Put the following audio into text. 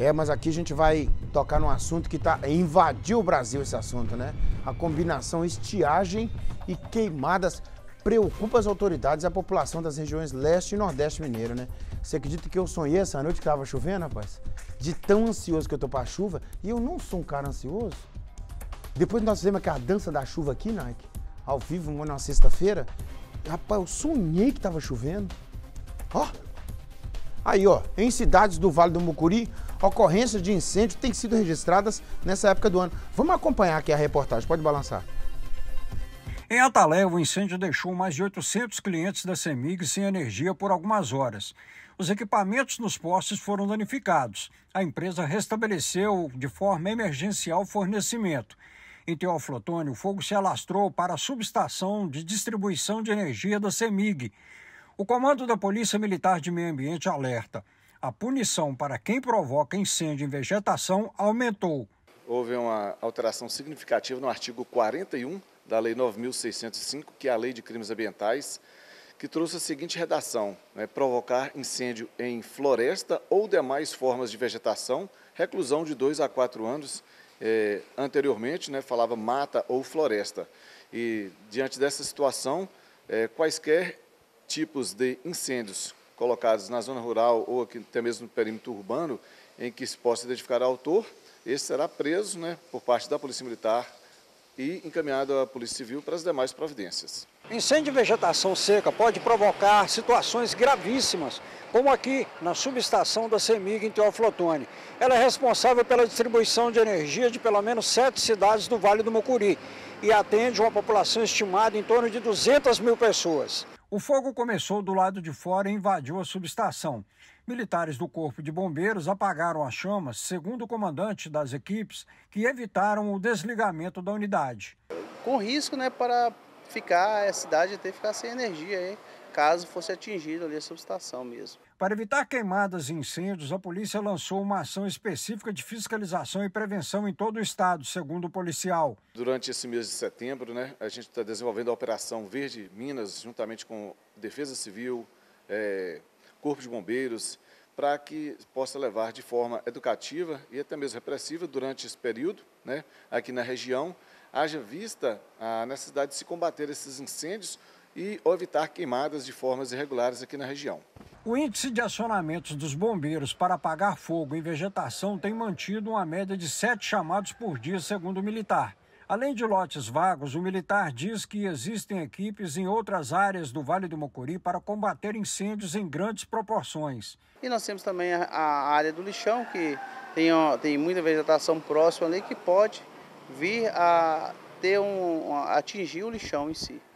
É, mas aqui a gente vai tocar num assunto que tá, invadiu o Brasil esse assunto, né? A combinação estiagem e queimadas preocupa as autoridades e a população das regiões leste e nordeste mineiro, né? Você acredita que eu sonhei essa noite que estava chovendo, rapaz? De tão ansioso que eu tô pra chuva, e eu não sou um cara ansioso. Depois nós fizemos aquela dança da chuva aqui, Nike, ao vivo, numa sexta-feira. Rapaz, eu sonhei que tava chovendo. Ó! Aí, ó, em cidades do Vale do Mucuri, ocorrências de incêndio têm sido registradas nessa época do ano. Vamos acompanhar aqui a reportagem, pode balançar. Em Atalé, o incêndio deixou mais de 800 clientes da CEMIG sem energia por algumas horas. Os equipamentos nos postes foram danificados. A empresa restabeleceu de forma emergencial o fornecimento. Em Teoflotone, o fogo se alastrou para a subestação de distribuição de energia da CEMIG. O comando da Polícia Militar de Meio Ambiente alerta a punição para quem provoca incêndio em vegetação aumentou. Houve uma alteração significativa no artigo 41 da Lei 9.605, que é a Lei de Crimes Ambientais, que trouxe a seguinte redação: né, provocar incêndio em floresta ou demais formas de vegetação, reclusão de dois a quatro anos. Eh, anteriormente, né, falava mata ou floresta. E diante dessa situação, eh, quaisquer tipos de incêndios colocados na zona rural ou aqui, até mesmo no perímetro urbano, em que se possa identificar o autor, esse será preso né, por parte da Polícia Militar e encaminhado à Polícia Civil para as demais providências. Incêndio de vegetação seca pode provocar situações gravíssimas, como aqui na subestação da CEMIG em Teoflotone. Ela é responsável pela distribuição de energia de pelo menos sete cidades do Vale do Mucuri e atende uma população estimada em torno de 200 mil pessoas. O fogo começou do lado de fora e invadiu a subestação. Militares do Corpo de Bombeiros apagaram as chamas, segundo o comandante das equipes, que evitaram o desligamento da unidade. Com risco né, para ficar, a cidade até ficar sem energia aí, caso fosse atingido ali a subestação mesmo. Para evitar queimadas e incêndios, a polícia lançou uma ação específica de fiscalização e prevenção em todo o estado, segundo o policial. Durante esse mês de setembro, né, a gente está desenvolvendo a Operação Verde Minas, juntamente com Defesa Civil, é, Corpo de Bombeiros, para que possa levar de forma educativa e até mesmo repressiva durante esse período, né, aqui na região, haja vista a necessidade de se combater esses incêndios e evitar queimadas de formas irregulares aqui na região. O índice de acionamentos dos bombeiros para apagar fogo em vegetação tem mantido uma média de sete chamados por dia, segundo o militar. Além de lotes vagos, o militar diz que existem equipes em outras áreas do Vale do Mocuri para combater incêndios em grandes proporções. E nós temos também a, área do lixão, que tem, tem muita vegetação próxima ali que pode vir a ter um, a atingir o lixão em si.